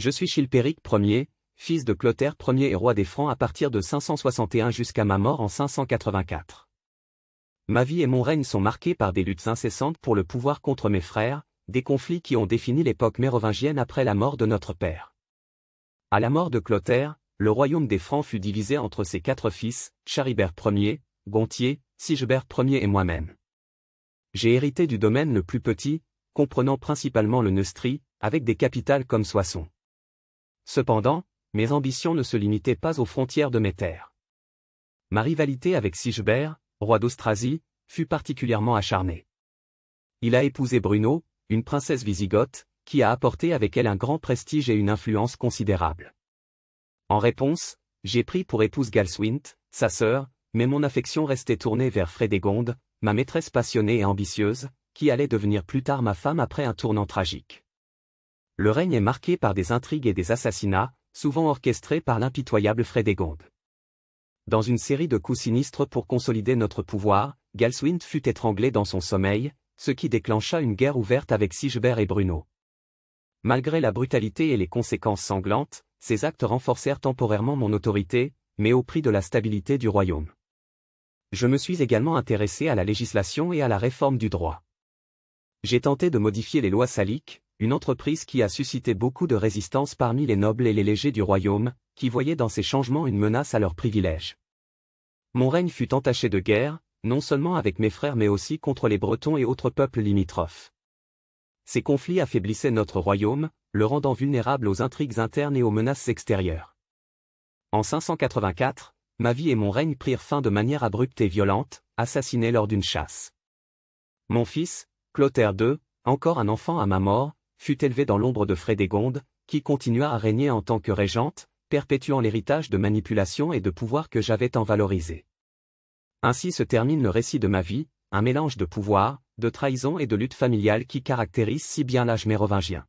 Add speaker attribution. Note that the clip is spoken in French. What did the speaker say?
Speaker 1: Je suis Chilpéric Ier, fils de Clotaire Ier et roi des Francs à partir de 561 jusqu'à ma mort en 584. Ma vie et mon règne sont marqués par des luttes incessantes pour le pouvoir contre mes frères, des conflits qui ont défini l'époque mérovingienne après la mort de notre père. À la mort de Clotaire, le royaume des Francs fut divisé entre ses quatre fils, Charibert Ier, Gontier, Sigebert Ier et moi-même. J'ai hérité du domaine le plus petit, comprenant principalement le Neustrie, avec des capitales comme Soissons. Cependant, mes ambitions ne se limitaient pas aux frontières de mes terres. Ma rivalité avec Sigebert, roi d'Austrasie, fut particulièrement acharnée. Il a épousé Bruno, une princesse wisigoth, qui a apporté avec elle un grand prestige et une influence considérable. En réponse, j'ai pris pour épouse Galswint, sa sœur, mais mon affection restait tournée vers Frédégonde, ma maîtresse passionnée et ambitieuse, qui allait devenir plus tard ma femme après un tournant tragique. Le règne est marqué par des intrigues et des assassinats, souvent orchestrés par l'impitoyable Frédégonde. Dans une série de coups sinistres pour consolider notre pouvoir, Galswind fut étranglé dans son sommeil, ce qui déclencha une guerre ouverte avec Sigebert et Bruno. Malgré la brutalité et les conséquences sanglantes, ces actes renforcèrent temporairement mon autorité, mais au prix de la stabilité du royaume. Je me suis également intéressé à la législation et à la réforme du droit. J'ai tenté de modifier les lois saliques, une entreprise qui a suscité beaucoup de résistance parmi les nobles et les légers du royaume, qui voyaient dans ces changements une menace à leurs privilèges. Mon règne fut entaché de guerre, non seulement avec mes frères mais aussi contre les Bretons et autres peuples limitrophes. Ces conflits affaiblissaient notre royaume, le rendant vulnérable aux intrigues internes et aux menaces extérieures. En 584, ma vie et mon règne prirent fin de manière abrupte et violente, assassinés lors d'une chasse. Mon fils, Clotaire II, encore un enfant à ma mort, fut élevée dans l'ombre de Frédégonde, qui continua à régner en tant que régente, perpétuant l'héritage de manipulation et de pouvoir que j'avais tant valorisé. Ainsi se termine le récit de ma vie, un mélange de pouvoir, de trahison et de lutte familiale qui caractérise si bien l'âge mérovingien.